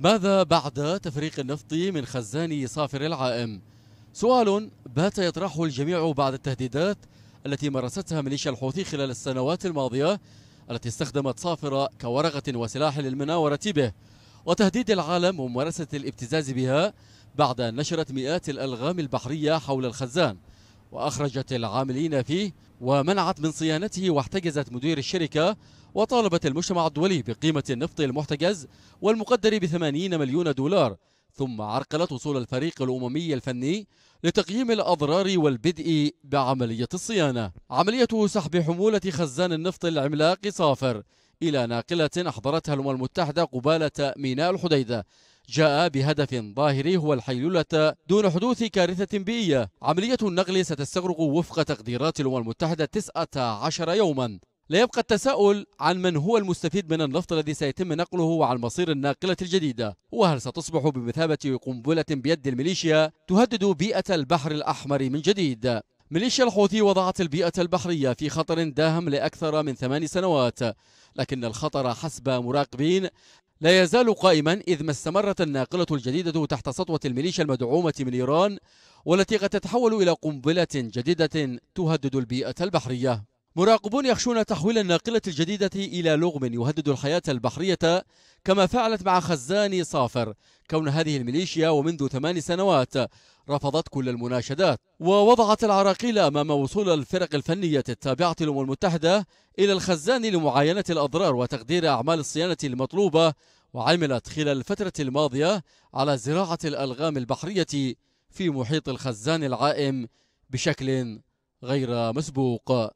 ماذا بعد تفريق النفط من خزان صافر العائم؟ سؤال بات يطرحه الجميع بعد التهديدات التي مارستها ميليشيا الحوثي خلال السنوات الماضية التي استخدمت صافرة كورقة وسلاح للمناورة به وتهديد العالم وممارسة الابتزاز بها بعد أن نشرت مئات الألغام البحرية حول الخزان وأخرجت العاملين فيه ومنعت من صيانته واحتجزت مدير الشركة وطالبت المجتمع الدولي بقيمة النفط المحتجز والمقدر ب 80 مليون دولار ثم عرقلت وصول الفريق الأممي الفني لتقييم الأضرار والبدء بعملية الصيانة عملية سحب حمولة خزان النفط العملاق صافر إلى ناقلة أحضرتها الأمم المتحدة قبالة ميناء الحديدة جاء بهدف ظاهري هو الحيلولة دون حدوث كارثة بيئية عملية النقل ستستغرق وفق تقديرات الأمم المتحدة 19 يوما لا يبقى التساؤل عن من هو المستفيد من النفط الذي سيتم نقله وعن مصير الناقلة الجديدة وهل ستصبح بمثابة قنبلة بيد الميليشيا تهدد بيئة البحر الأحمر من جديد ميليشيا الحوثي وضعت البيئة البحرية في خطر داهم لأكثر من ثمان سنوات لكن الخطر حسب مراقبين لا يزال قائما إذ ما استمرت الناقلة الجديدة تحت سطوة الميليشيا المدعومة من إيران والتي قد تتحول إلى قنبلة جديدة تهدد البيئة البحرية مراقبون يخشون تحويل الناقلة الجديدة إلى لغم يهدد الحياة البحرية كما فعلت مع خزاني صافر كون هذه الميليشيا ومنذ ثمان سنوات رفضت كل المناشدات ووضعت العراقيل أمام وصول الفرق الفنية التابعة للأمم المتحدة إلى الخزان لمعاينة الأضرار وتقدير أعمال الصيانة المطلوبة وعملت خلال الفترة الماضية على زراعة الألغام البحرية في محيط الخزان العائم بشكل غير مسبوق